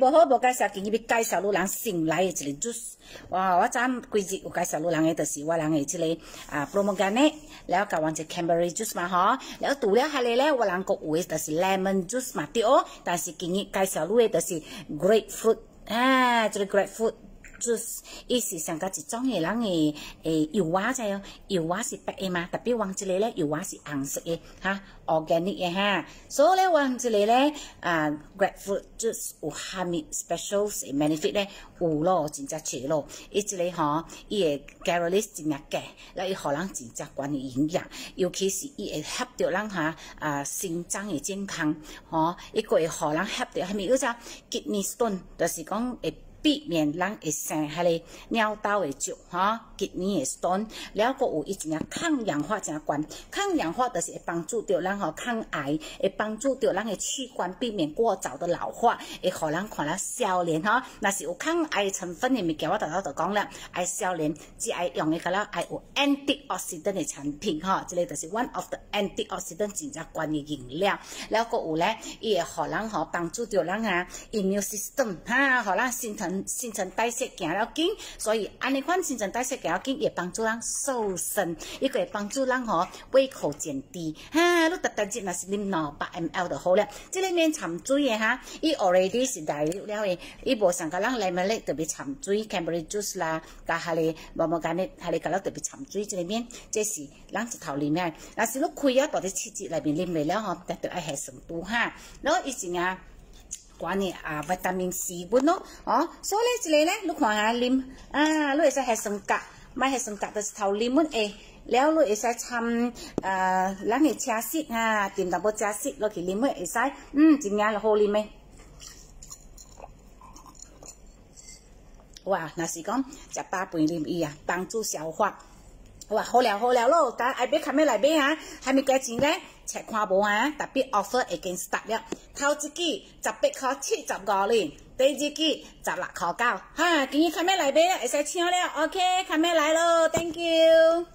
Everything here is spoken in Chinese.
不好，不介绍。今日咪介绍路人新来的一类就 u i c e 哇，我昨规则有介绍路人的，就是我人嘅一类啊，promogane。然后搞完就 c a n b e r r y juice 嘛，吼。然后倒了下来咧，我人国会的就是 lemon juice 嘛，对哦，但是今日介绍路嘅就是 grapefruit，啊，这系 grapefruit。就是 i c 上架一种诶，人诶诶油畫就係油是白诶嘛，特别往这里咧，油娃是红色诶，哈 o r g a n i c 诶哈，所以往这里咧啊，great food juice 有哈密 special 嘅 benefit 咧，有咯，真正切咯，伊啲咧嚇，伊诶 garlic 正日嘅，嗰啲可能正正關於營尤其是伊会合到嗰哈啊，心脏诶健康，嚇，一个会互人合到下面，而且 g i d n e y e stone，就是讲诶。避免人会生迄个尿道会少哈，结黏液短，了过有一种啊抗氧化真关抗氧化就是会帮助到咱吼抗癌，会帮助到咱嘅器官避免过早的老化，会互人看咱少年吼。若是有抗癌成分嘅物件，我头头就讲了，爱少年只爱用个啦，爱有 antioxidant 嘅产品吼，即类就是 one of the antioxidant 真关键嘅饮料。了过有咧，伊会互人吼帮助到咱啊 immune system 哈，互人身体。新陈代谢行了紧，所以安尼款新陈代谢行了紧，也帮助人瘦身，一个帮助人吼胃口减低。哈，你特特只那是你两百 m l 就好了。这里面沉醉的哈，伊 already 是带入了的，伊无上个人来买咧特别沉醉 c a n b e r r y juice 啦，加下咧某某间咧，下咧搞落特别沉醉，这里面这是冷子头里面，那是你亏啊，到底刺激内边啉未了吼，但就爱喝成都哈，然后以前啊。寡呢啊維他命 C 本咯，哦，所以咧一個咧，你看下啉啊，你會使係生格，買係生格就是頭檸檬誒，แล้ว你會使摻誒兩個車色啊，點淡薄車色落去檸檬會使，嗯，一眼就好啉咩？哇，那是講食八杯啉伊啊，幫助消化。好吧，好了好了咯，但爱别看咩来买啊，还没加钱咧，切看无啊，特别 offer 已经 s t a r 了，头一季十八块七十五咧，第二季十六块九，哈，今日看咩来买，会使请了，OK，看咩来咯 t h a n k you。